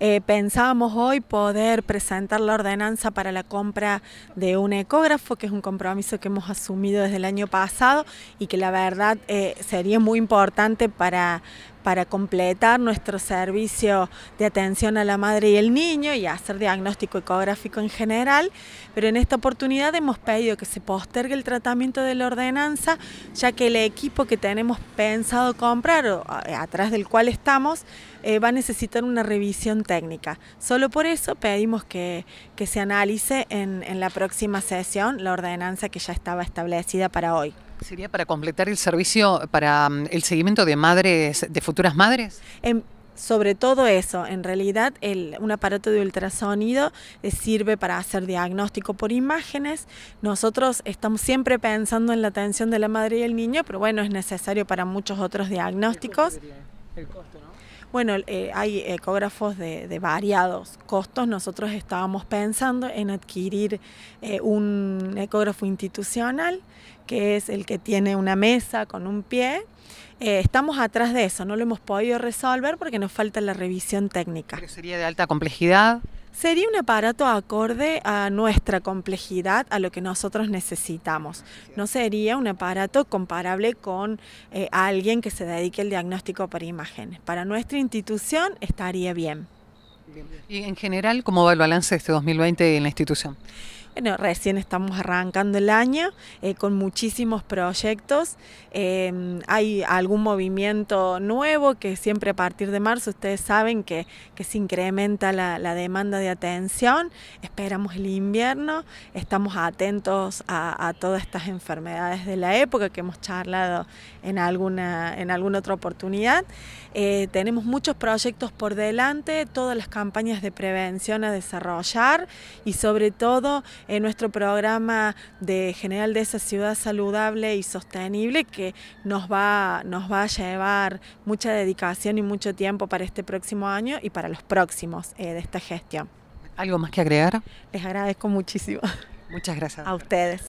Eh, pensábamos hoy poder presentar la ordenanza para la compra de un ecógrafo, que es un compromiso que hemos asumido desde el año pasado y que la verdad eh, sería muy importante para, para completar nuestro servicio de atención a la madre y el niño y hacer diagnóstico ecográfico en general, pero en esta oportunidad hemos pedido que se postergue el tratamiento de la ordenanza, ya que el equipo que tenemos pensado comprar o eh, atrás del cual estamos eh, va a necesitar una revisión técnica. Solo por eso pedimos que, se analice en la próxima sesión la ordenanza que ya estaba establecida para hoy. ¿Sería para completar el servicio para mm, el seguimiento de madres, de futuras madres? Em, sobre todo eso, en realidad un aparato de ultrasonido eh, sirve para hacer diagnóstico por imágenes. Nosotros estamos siempre pensando en la atención de la madre y el niño, pero bueno, es necesario para muchos otros diagnósticos. Bueno, eh, hay ecógrafos de, variados costos. Nosotros estábamos pensando en adquirir eh, un ecógrafo institucional, que es el que tiene una mesa con un pie. Eh, estamos atrás de eso, no lo hemos podido resolver porque nos falta la revisión técnica. ¿Sería de alta complejidad? Sería un aparato acorde a nuestra complejidad, a lo que nosotros necesitamos. No sería un aparato comparable con eh, alguien que se dedique al diagnóstico por imágenes. Para nuestra institución estaría bien. ¿Y en general cómo va el balance de este 2020 en la institución? Bueno, recién estamos arrancando el año eh, con muchísimos proyectos. Em, hay algún movimiento nuevo que siempre a partir de marzo ustedes saben que, se incrementa la, demanda de atención. Esperamos el invierno, estamos atentos a, todas estas enfermedades de la época que hemos charlado en alguna, en alguna otra oportunidad. Eh, tenemos muchos proyectos por delante, todas las campañas de prevención a desarrollar y sobre todo en nuestro programa de general de esa ciudad saludable y sostenible que nos va, nos va a llevar mucha dedicación y mucho tiempo para este próximo año y para los próximos eh, de esta gestión. ¿Algo más que agregar? Les agradezco muchísimo. Muchas gracias. A ustedes.